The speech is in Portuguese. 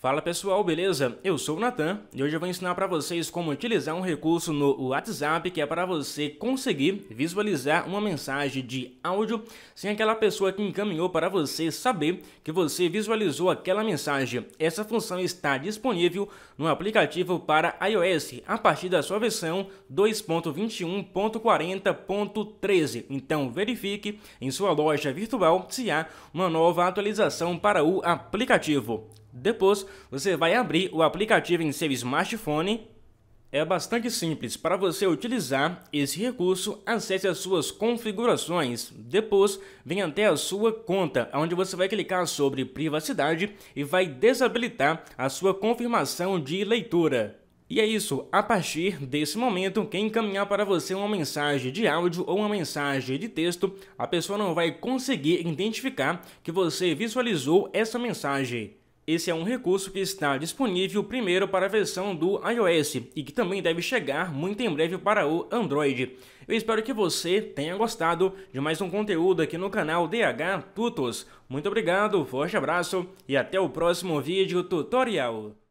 Fala pessoal, beleza? Eu sou o Natan e hoje eu vou ensinar para vocês como utilizar um recurso no WhatsApp que é para você conseguir visualizar uma mensagem de áudio sem aquela pessoa que encaminhou para você saber que você visualizou aquela mensagem. Essa função está disponível no aplicativo para iOS a partir da sua versão 2.21.40.13. Então verifique em sua loja virtual se há uma nova atualização para o aplicativo. Depois, você vai abrir o aplicativo em seu smartphone. É bastante simples. Para você utilizar esse recurso, acesse as suas configurações. Depois, vem até a sua conta, onde você vai clicar sobre privacidade e vai desabilitar a sua confirmação de leitura. E é isso, a partir desse momento, quem encaminhar para você uma mensagem de áudio ou uma mensagem de texto, a pessoa não vai conseguir identificar que você visualizou essa mensagem. Esse é um recurso que está disponível primeiro para a versão do iOS e que também deve chegar muito em breve para o Android. Eu espero que você tenha gostado de mais um conteúdo aqui no canal DH Tutos. Muito obrigado, forte abraço e até o próximo vídeo tutorial.